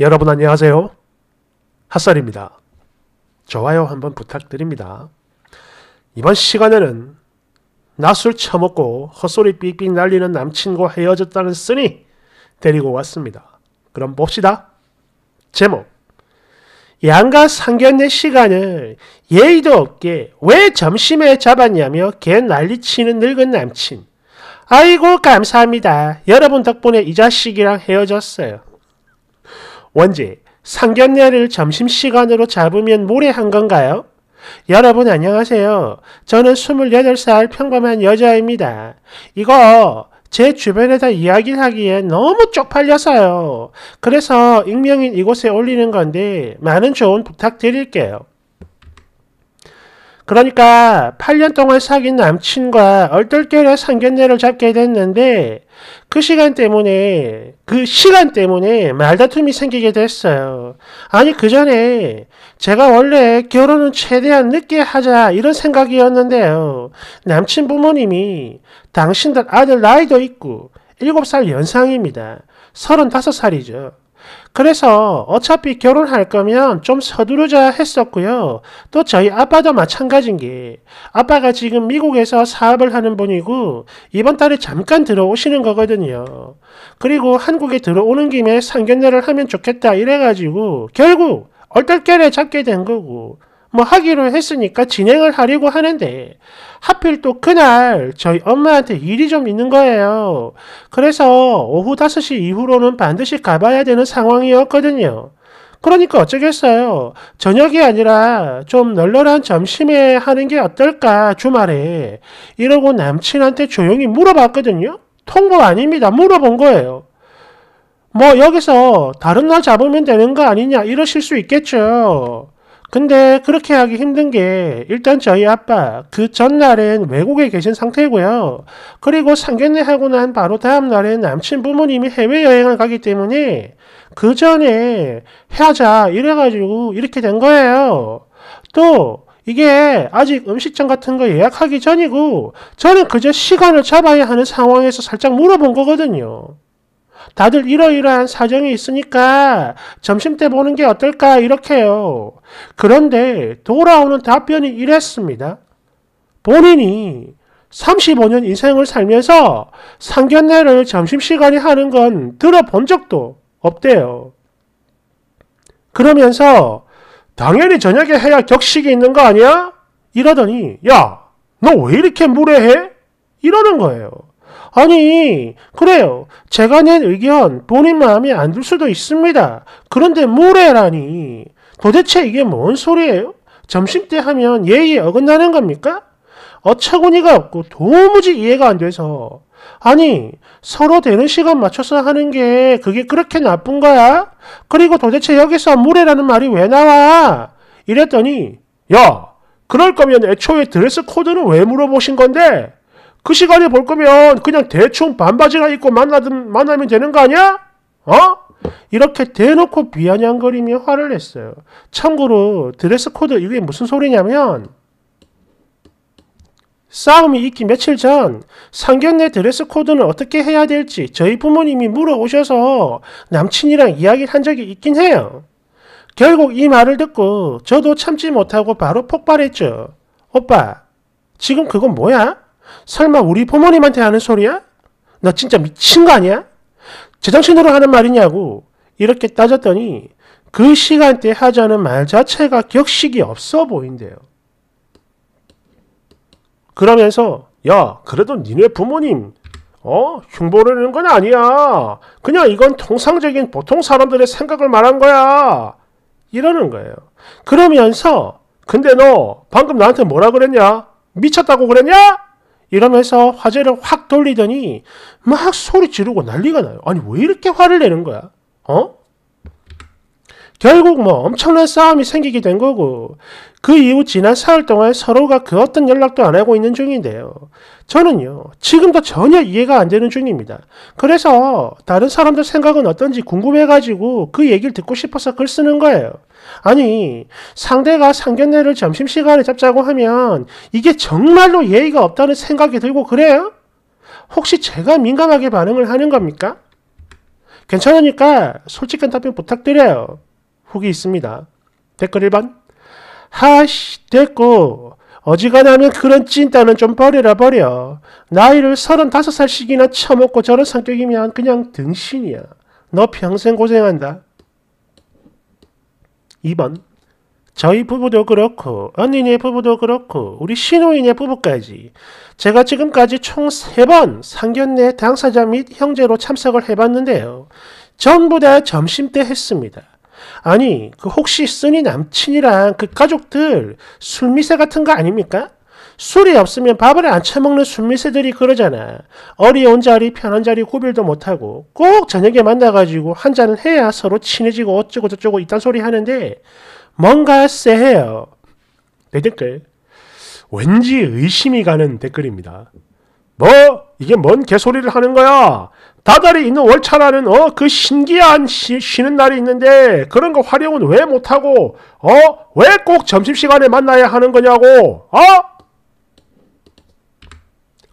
여러분 안녕하세요. 핫살입니다. 좋아요 한번 부탁드립니다. 이번 시간에는 낮술 처먹고 헛소리 삑삑 날리는 남친과 헤어졌다는 쓰니 데리고 왔습니다. 그럼 봅시다. 제목 양가 상견례 시간을 예의도 없게 왜 점심에 잡았냐며 개 난리치는 늙은 남친 아이고 감사합니다. 여러분 덕분에 이 자식이랑 헤어졌어요. 원지, 상견례를 점심시간으로 잡으면 모래한 건가요? 여러분 안녕하세요. 저는 28살 평범한 여자입니다. 이거 제 주변에다 이야기를 하기에 너무 쪽팔려서요. 그래서 익명인 이곳에 올리는 건데 많은 조언 부탁드릴게요. 그러니까 8년 동안 사귄 남친과 얼떨결에 상견례를 잡게 됐는데 그 시간 때문에 그 시간 때문에 말다툼이 생기게 됐어요. 아니 그 전에 제가 원래 결혼은 최대한 늦게 하자 이런 생각이었는데요. 남친 부모님이 당신들 아들 나이도 있고 7살 연상입니다. 35살이죠. 그래서 어차피 결혼할 거면 좀 서두르자 했었고요. 또 저희 아빠도 마찬가지인 게 아빠가 지금 미국에서 사업을 하는 분이고 이번 달에 잠깐 들어오시는 거거든요. 그리고 한국에 들어오는 김에 상견례를 하면 좋겠다 이래가지고 결국 얼떨결에 잡게 된 거고 뭐 하기로 했으니까 진행을 하려고 하는데 하필 또 그날 저희 엄마한테 일이 좀 있는 거예요. 그래서 오후 5시 이후로는 반드시 가봐야 되는 상황이었거든요. 그러니까 어쩌겠어요. 저녁이 아니라 좀 널널한 점심에 하는 게 어떨까 주말에 이러고 남친한테 조용히 물어봤거든요. 통보 아닙니다. 물어본 거예요. 뭐 여기서 다른 날 잡으면 되는 거 아니냐 이러실 수 있겠죠. 근데 그렇게 하기 힘든 게 일단 저희 아빠 그 전날엔 외국에 계신 상태고요. 그리고 상견례 하고 난 바로 다음 날엔 남친 부모님이 해외여행을 가기 때문에 그 전에 하자 이래가지고 이렇게 된 거예요. 또 이게 아직 음식점 같은 거 예약하기 전이고 저는 그저 시간을 잡아야 하는 상황에서 살짝 물어본 거거든요. 다들 이러이러한 사정이 있으니까 점심때 보는 게 어떨까 이렇게요. 그런데 돌아오는 답변이 이랬습니다. 본인이 35년 인생을 살면서 상견례를 점심시간에 하는 건 들어본 적도 없대요. 그러면서 당연히 저녁에 해야 격식이 있는 거 아니야? 이러더니 야, 너 왜 이렇게 무례해? 이러는 거예요. 아니, 그래요. 제가 낸 의견 본인 마음에 안 들 수도 있습니다. 그런데 뭐래라니. 도대체 이게 뭔 소리예요? 점심때 하면 예의에 어긋나는 겁니까? 어처구니가 없고 도무지 이해가 안 돼서. 아니, 서로 되는 시간 맞춰서 하는 게 그게 그렇게 나쁜 거야? 그리고 도대체 여기서 뭐래라는 말이 왜 나와? 이랬더니, 야! 그럴 거면 애초에 드레스 코드는 왜 물어보신 건데? 그 시간에 볼 거면 그냥 대충 반바지가 입고 만나든, 만나면 되는 거 아니야? 어? 이렇게 대놓고 비아냥거리며 화를 냈어요. 참고로 드레스 코드 이게 무슨 소리냐면 싸움이 있기 며칠 전 상견례 드레스 코드는 어떻게 해야 될지 저희 부모님이 물어오셔서 남친이랑 이야기를 한 적이 있긴 해요. 결국 이 말을 듣고 저도 참지 못하고 바로 폭발했죠. 오빠, 지금 그건 뭐야? 설마 우리 부모님한테 하는 소리야? 너 진짜 미친 거 아니야? 제정신으로 하는 말이냐고 이렇게 따졌더니 그 시간대 에 하자는 말 자체가 격식이 없어 보인대요. 그러면서 야 그래도 니네 부모님 어? 흉보려는 건 아니야. 그냥 이건 통상적인 보통 사람들의 생각을 말한 거야. 이러는 거예요. 그러면서 근데 너 방금 나한테 뭐라 그랬냐? 미쳤다고 그랬냐? 이러면서 화제를 확 돌리더니 막 소리 지르고 난리가 나요. 아니 왜 이렇게 화를 내는 거야? 어? 결국 뭐 엄청난 싸움이 생기게 된 거고 그 이후 지난 4월 동안 서로가 그 어떤 연락도 안 하고 있는 중인데요. 저는요 지금도 전혀 이해가 안 되는 중입니다. 그래서 다른 사람들 생각은 어떤지 궁금해가지고 그 얘기를 듣고 싶어서 글 쓰는 거예요. 아니 상대가 상견례를 점심시간에 잡자고 하면 이게 정말로 예의가 없다는 생각이 들고 그래요? 혹시 제가 민감하게 반응을 하는 겁니까? 괜찮으니까 솔직한 답변 부탁드려요. 후기 있습니다. 댓글 1번 하씨 됐고 어지간하면 그런 찐따는 좀 버려라 버려. 나이를 35살씩이나 처먹고 저런 성격이면 그냥 등신이야. 너 평생 고생한다. 2번 저희 부부도 그렇고 언니네 부부도 그렇고 우리 신우인의 부부까지 제가 지금까지 총 3번 상견례 당사자 및 형제로 참석을 해봤는데요. 전부 다 점심때 했습니다. 아니 그 혹시 쓰니 남친이랑 그 가족들 술미세 같은 거 아닙니까? 술이 없으면 밥을 안 처먹는 술미새들이 그러잖아. 어려운 자리, 편한 자리 구별도 못하고 꼭 저녁에 만나가지고 한잔을 해야 서로 친해지고 어쩌고 저쩌고 이딴 소리 하는데 뭔가 쎄해요. 내 댓글. 왠지 의심이 가는 댓글입니다. 뭐? 이게 뭔 개소리를 하는 거야? 다달이 있는 월차라는 어 그 신기한 쉬, 쉬는 날이 있는데 그런 거 활용은 왜 못하고 어왜 꼭 점심시간에 만나야 하는 거냐고 어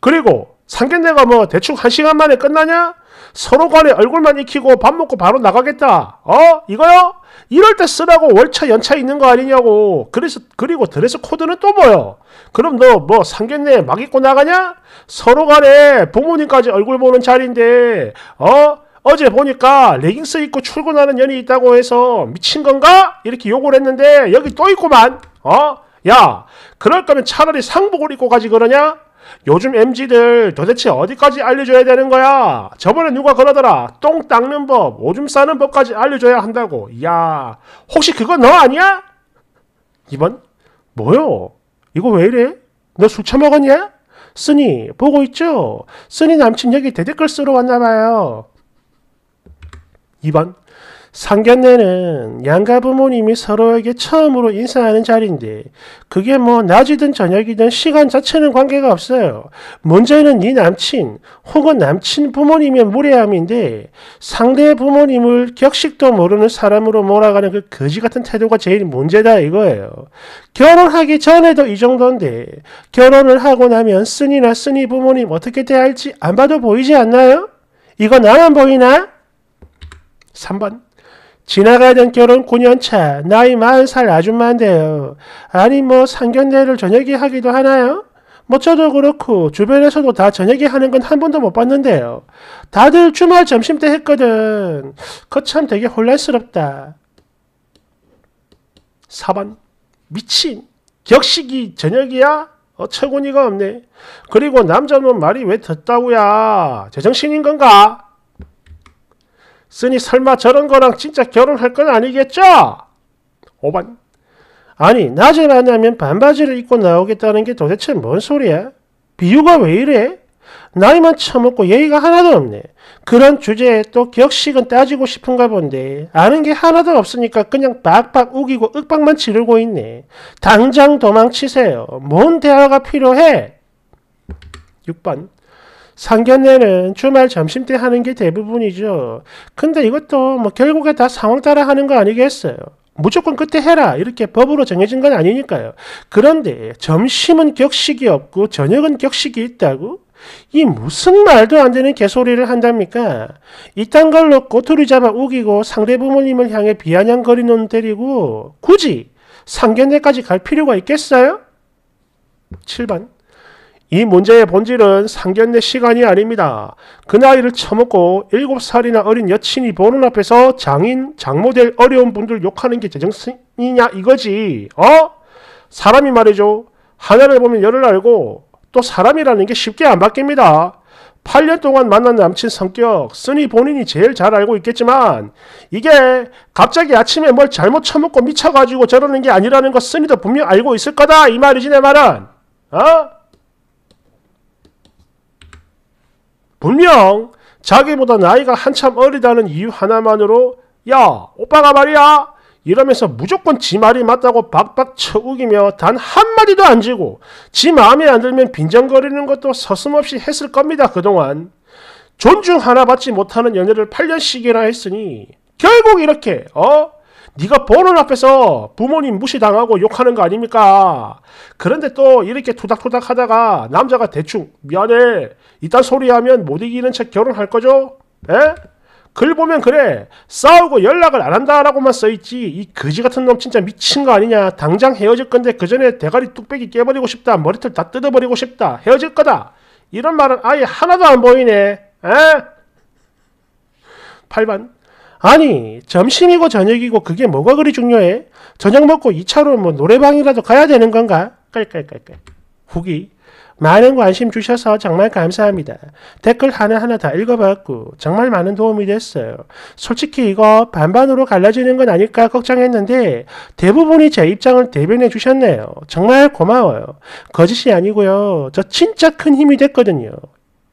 그리고 상견례가 뭐 대충 한 시간 만에 끝나냐? 서로 간에 얼굴만 익히고 밥 먹고 바로 나가겠다. 어? 이거요? 이럴 때 쓰라고 월차 연차 있는 거 아니냐고. 그래서 그리고 드레스 코드는 또 뭐요? 그럼 너 뭐 상견례 막 입고 나가냐? 서로 간에 부모님까지 얼굴 보는 자리인데 어? 어제 보니까 레깅스 입고 출근하는 년이 있다고 해서 미친 건가? 이렇게 욕을 했는데 여기 또 있구만. 어? 야, 그럴 거면 차라리 상복을 입고 가지 그러냐? 요즘 MG들 도대체 어디까지 알려줘야 되는 거야? 저번에 누가 그러더라. 똥 닦는 법, 오줌 싸는 법까지 알려줘야 한다고. 야, 혹시 그거 너 아니야? 이번 뭐요? 이거 왜 이래? 너 술 처먹었냐? 쓰니, 보고 있죠? 쓰니 남친 여기 대댓글 쓰러 왔나봐요. 2번 상견례는 양가 부모님이 서로에게 처음으로 인사하는 자리인데 그게 뭐 낮이든 저녁이든 시간 자체는 관계가 없어요. 문제는 네 남친 혹은 남친 부모님의 무례함인데 상대 부모님을 격식도 모르는 사람으로 몰아가는 그 거지 같은 태도가 제일 문제다 이거예요. 결혼하기 전에도 이 정도인데 결혼을 하고 나면 쓰니나 쓰니 부모님 어떻게 대할지 안 봐도 보이지 않나요? 이거 나만 보이나? 3번 지나가던 결혼 9년차, 나이 40살 아줌마인데요. 아니 뭐 상견례를 저녁에 하기도 하나요? 뭐 저도 그렇고 주변에서도 다 저녁에 하는 건 한 번도 못 봤는데요. 다들 주말 점심 때 했거든. 그참 되게 혼란스럽다. 4번 미친 격식이 저녁이야? 어처구니가 없네. 그리고 남자는 말이 왜 듣다고야? 제정신인 건가? 쓰니 설마 저런 거랑 진짜 결혼할 건 아니겠죠? 5번 아니 낮에 만나면 반바지를 입고 나오겠다는 게 도대체 뭔 소리야? 비유가 왜 이래? 나이만 처먹고 예의가 하나도 없네. 그런 주제에 또 격식은 따지고 싶은가 본데 아는 게 하나도 없으니까 그냥 박박 우기고 윽박만 지르고 있네. 당장 도망치세요. 뭔 대화가 필요해? 6번 상견례는 주말 점심때 하는 게 대부분이죠. 근데 이것도 뭐 결국에 다 상황 따라 하는 거 아니겠어요? 무조건 그때 해라 이렇게 법으로 정해진 건 아니니까요. 그런데 점심은 격식이 없고 저녁은 격식이 있다고? 이 무슨 말도 안 되는 개소리를 한답니까? 이딴 걸로 꼬투리 잡아 우기고 상대 부모님을 향해 비아냥거리는 데리고 굳이 상견례까지 갈 필요가 있겠어요? 7번 이 문제의 본질은 상견례 시간이 아닙니다. 그 나이를 처먹고 7살이나 어린 여친이 보는 앞에서 장인, 장모 될 어려운 분들 욕하는 게 제정신이냐 이거지. 어? 사람이 말이죠. 하나를 보면 열을 알고 또 사람이라는 게 쉽게 안 바뀝니다. 8년 동안 만난 남친 성격, 쓰니 본인이 제일 잘 알고 있겠지만 이게 갑자기 아침에 뭘 잘못 처먹고 미쳐가지고 저러는 게 아니라는 거 쓰니도 분명 알고 있을 거다 이 말이지 내 말은. 어? 분명 자기보다 나이가 한참 어리다는 이유 하나만으로 야 오빠가 말이야 이러면서 무조건 지 말이 맞다고 박박 쳐우기며 단 한마디도 안 지고 지 마음에 안 들면 빈정거리는 것도 서슴없이 했을 겁니다 그동안 존중 하나 받지 못하는 연애를 8년씩이나 했으니 결국 이렇게 어 네가 보는 앞에서 부모님 무시당하고 욕하는 거 아닙니까? 그런데 또 이렇게 토닥토닥 하다가 남자가 대충 미안해 이딴 소리 하면 못 이기는 척 결혼할 거죠? 에? 글 보면 그래 싸우고 연락을 안 한다라고만 써있지 이 거지 같은 놈 진짜 미친 거 아니냐 당장 헤어질 건데 그 전에 대가리 뚝배기 깨버리고 싶다 머리털 다 뜯어버리고 싶다 헤어질 거다 이런 말은 아예 하나도 안 보이네 에? 8번 아니 점심이고 저녁이고 그게 뭐가 그리 중요해? 저녁 먹고 2차로 뭐 노래방이라도 가야 되는 건가? 깔깔깔깔. 후기 많은 관심 주셔서 정말 감사합니다. 댓글 하나하나 다 읽어봤고 정말 많은 도움이 됐어요. 솔직히 이거 반반으로 갈라지는 건 아닐까 걱정했는데 대부분이 제 입장을 대변해 주셨네요. 정말 고마워요. 거짓이 아니고요. 저 진짜 큰 힘이 됐거든요.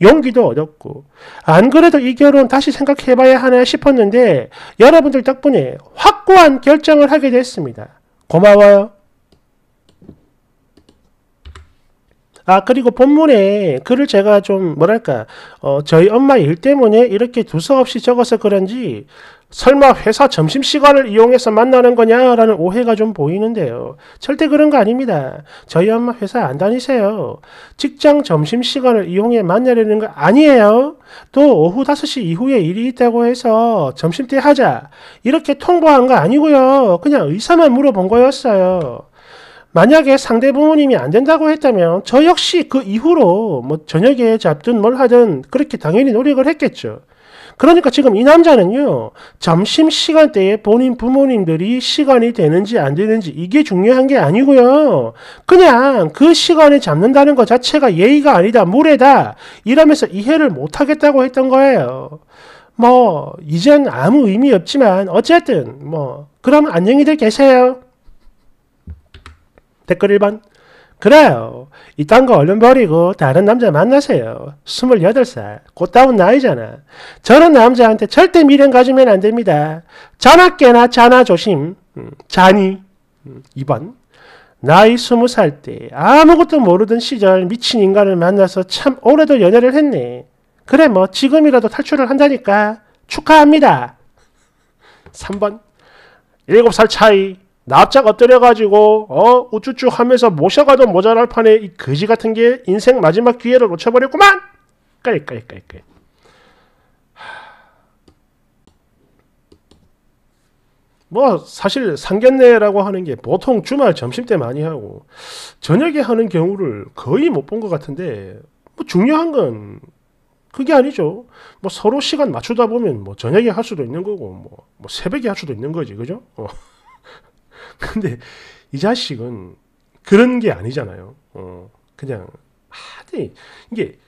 용기도 얻었고 안 그래도 이 결혼 다시 생각해봐야 하나 싶었는데 여러분들 덕분에 확고한 결정을 하게 됐습니다. 고마워요. 아 그리고 본문에 글을 제가 좀 뭐랄까 어, 저희 엄마 일 때문에 이렇게 두서없이 적어서 그런지 설마 회사 점심시간을 이용해서 만나는 거냐라는 오해가 좀 보이는데요. 절대 그런 거 아닙니다. 저희 엄마 회사 에안 다니세요. 직장 점심시간을 이용해 만나려는 거 아니에요. 또 오후 5시 이후에 일이 있다고 해서 점심때 하자. 이렇게 통보한 거 아니고요. 그냥 의사만 물어본 거였어요. 만약에 상대 부모님이 안 된다고 했다면 저 역시 그 이후로 뭐 저녁에 잡든 뭘 하든 그렇게 당연히 노력을 했겠죠. 그러니까 지금 이 남자는요, 점심시간 때에 본인 부모님들이 시간이 되는지 안 되는지 이게 중요한 게 아니고요. 그냥 그 시간을 잡는다는 것 자체가 예의가 아니다, 무례다, 이러면서 이해를 못 하겠다고 했던 거예요. 뭐, 이젠 아무 의미 없지만, 어쨌든, 뭐, 그럼 안녕히들 계세요. 댓글 1번. 그래요. 이딴 거 얼른 버리고 다른 남자 만나세요. 28살. 곧다운 나이잖아. 저런 남자한테 절대 미련 가지면 안 됩니다. 자나깨나 자나 조심. 음, 자니. 2번. 음, 나이 20살 때 아무것도 모르던 시절 미친 인간을 만나서 참 오래도 연애를 했네. 그래 뭐 지금이라도 탈출을 한다니까 축하합니다. 3번. 7살 차이 납작 엎드려가지고 어 우쭈쭈 하면서 모셔가도 모자랄 판에 이 거지 같은 게 인생 마지막 기회를 놓쳐버렸구만. 깔깔깔깔. 뭐 사실 상견례라고 하는 게 보통 주말 점심 때 많이 하고 저녁에 하는 경우를 거의 못 본 것 같은데 뭐 중요한 건 그게 아니죠. 뭐 서로 시간 맞추다 보면 뭐 저녁에 할 수도 있는 거고 뭐, 뭐 새벽에 할 수도 있는 거지, 그죠? 어. 근데 이 자식은 그런 게 아니잖아요. 어, 그냥 하대 이게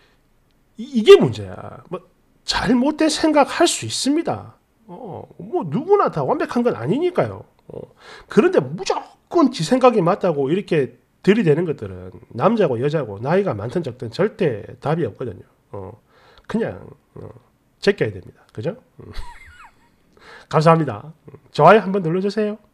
이게 문제야. 뭐 잘못된 생각할 수 있습니다. 어, 뭐 누구나 다 완벽한 건 아니니까요. 어, 그런데 무조건 지 생각이 맞다고 이렇게 들이대는 것들은 남자고 여자고 나이가 많든 적든 절대 답이 없거든요. 어, 그냥 어, 제껴야 됩니다. 그죠? 음. 감사합니다. 음, 좋아요 한번 눌러주세요.